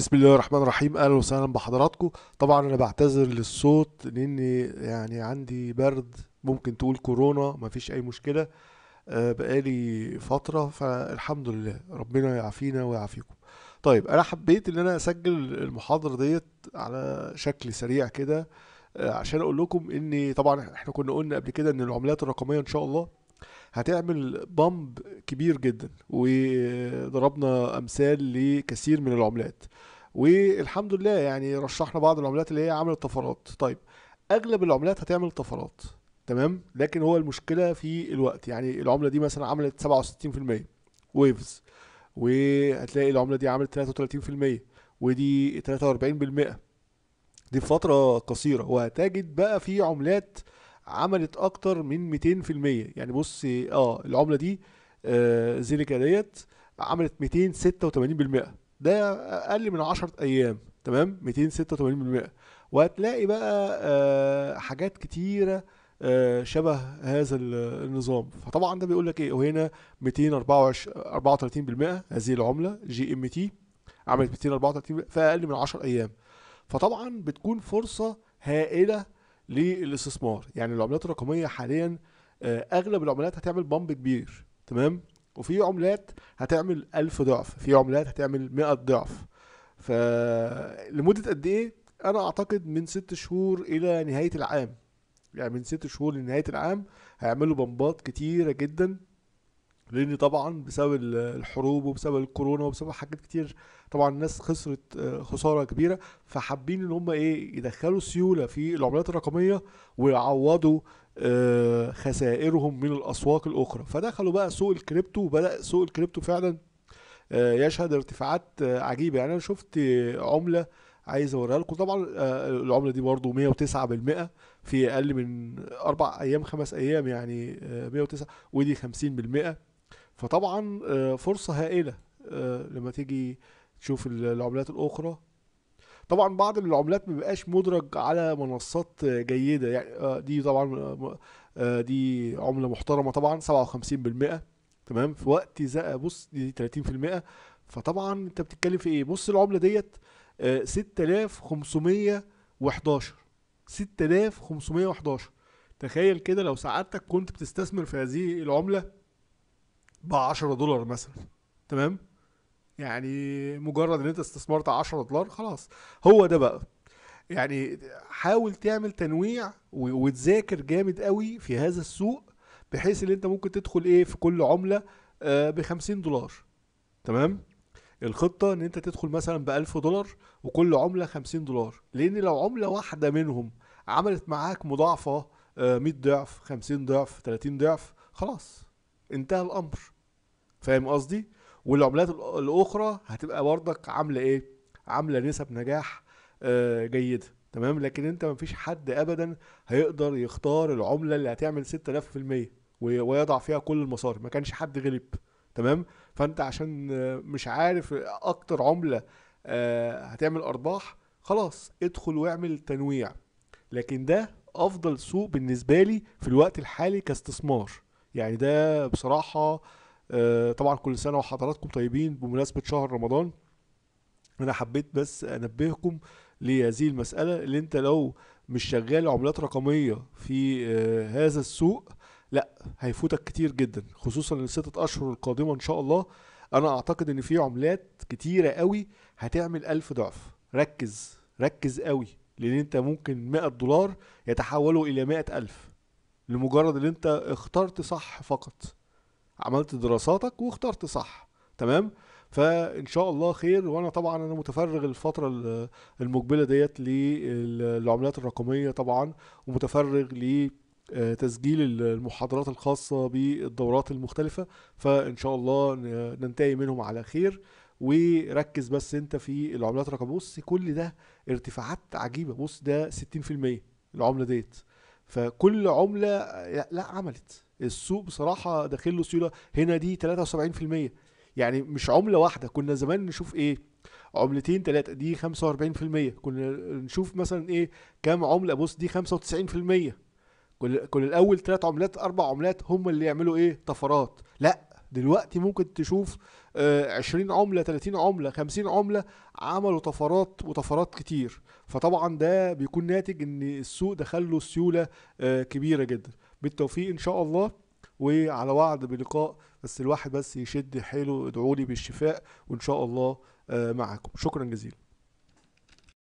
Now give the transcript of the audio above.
بسم الله الرحمن الرحيم اهلا وسهلا بحضراتكم طبعا انا بعتذر للصوت لاني يعني عندي برد ممكن تقول كورونا مفيش اي مشكله آه، بقالي فتره فالحمد لله ربنا يعافينا ويعافيكم طيب انا حبيت ان انا اسجل المحاضره ديت على شكل سريع كده آه، عشان اقول لكم ان طبعا احنا كنا قلنا قبل كده ان العملات الرقميه ان شاء الله هتعمل بامب كبير جدا وضربنا امثال لكثير من العملات والحمد لله يعني رشحنا بعض العملات اللي هي عملت طفرات طيب اغلب العملات هتعمل طفرات تمام لكن هو المشكله في الوقت يعني العمله دي مثلا عملت 67% ويفز وهتلاقي العمله دي عملت 33% ودي 43% دي فتره قصيره وهتجد بقى في عملات آه عملت اكتر من 200% يعني بص اه العمله دي آه زينيكا ديت عملت 286% ده اقل من 10 ايام تمام 286% وهتلاقي بقى آه حاجات كتيره آه شبه هذا النظام فطبعا ده بيقول لك ايه وهنا 234 34% هذه العمله جي ام تي عملت 234 في اقل من 10 ايام فطبعا بتكون فرصه هائله للاستثمار يعني العملات الرقميه حاليا آه، اغلب العملات هتعمل بامب كبير تمام وفي عملات هتعمل ألف ضعف في عملات هتعمل مئة ضعف فلمدة قد ايه انا اعتقد من ست شهور الى نهاية العام يعني من ست شهور لنهاية العام هيعملوا بمبات كتيرة جدا لان طبعا بسبب الحروب وبسبب الكورونا وبسبب حاجات كتير طبعا الناس خسرت آه، خساره كبيره فحابين ان هم ايه يدخلوا سيوله في العملات الرقميه ويعوضوا آه، خسائرهم من الاسواق الاخرى فدخلوا بقى سوق الكريبتو وبدا سوق الكريبتو فعلا آه، يشهد ارتفاعات عجيبه يعني انا شفت عمله عايز اوريها لكم طبعا العمله دي برضو 109% في اقل من اربع ايام خمس ايام يعني 109 ودي 50% فطبعا آه، فرصة هائلة آه، لما تيجي تشوف العملات الأخرى طبعا بعض العملات مبقاش مدرج على منصات جيدة يعني آه، دي طبعا دي عملة محترمة طبعا 57% تمام في وقت بص دي 30% فطبعا انت بتتكلم في ايه بص العملة ديت 6511 6511 تخيل كده لو سعادتك كنت بتستثمر في هذه العملة ب 10 دولار مثلا تمام يعني مجرد ان انت استثمرت 10 دولار خلاص هو ده بقى يعني حاول تعمل تنويع وتذاكر جامد قوي في هذا السوق بحيث ان انت ممكن تدخل ايه في كل عمله آه، ب 50 دولار تمام الخطه ان انت تدخل مثلا ب 1000 دولار وكل عمله 50 دولار لان لو عمله واحده منهم عملت معاك مضاعفه 100 آه، ضعف 50 ضعف 30 ضعف خلاص انتهى الامر فاهم قصدي والعملات الاخرى هتبقى برضك عامله ايه عامله نسب نجاح آه، جيده تمام لكن انت ما فيش حد ابدا هيقدر يختار العمله اللي هتعمل 6000% ويضع فيها كل المصاري ما كانش حد غلب تمام فانت عشان آه، مش عارف اكتر عمله آه، هتعمل ارباح خلاص ادخل واعمل تنويع لكن ده افضل سوق بالنسبه لي في الوقت الحالي كاستثمار يعني ده بصراحه آه، طبعا كل سنه وحضراتكم طيبين بمناسبه شهر رمضان انا حبيت بس انبهكم لهذه المساله اللي انت لو مش شغال عملات رقميه في آه، هذا السوق لا هيفوتك كتير جدا خصوصا الستة اشهر القادمه ان شاء الله انا اعتقد ان في عملات كتيره قوي هتعمل ألف ضعف ركز ركز قوي لان انت ممكن 100 دولار يتحولوا الى 100 ألف لمجرد ان انت اخترت صح فقط عملت دراساتك واخترت صح تمام فان شاء الله خير وانا طبعا انا متفرغ الفتره المقبله ديت للعملات الرقميه طبعا ومتفرغ ل آه، تسجيل المحاضرات الخاصه بالدورات المختلفه فان شاء الله ننتهي منهم على خير وركز بس انت في العملات الرقميه بص كل ده ارتفاعات عجيبه بص ده 60% العمله ديت فكل عمله لا عملت السوق بصراحه داخل له سيوله هنا دي 73% يعني مش عمله واحده كنا زمان نشوف ايه عملتين ثلاثه دي 45% كنا نشوف مثلا ايه كام عمله بص دي 95% كل كل الاول ثلاث عملات اربع عملات هم اللي يعملوا ايه طفرات لا دلوقتي ممكن تشوف 20 آه، عملة 30 عملة 50 عملة عملوا طفرات وطفرات كتير فطبعا ده بيكون ناتج ان السوق دخل له سيولة آه، كبيرة جدا بالتوفيق ان شاء الله وعلى وعد بلقاء بس الواحد بس يشد حيله ادعولي بالشفاء وان شاء الله آه، معاكم شكرا جزيلا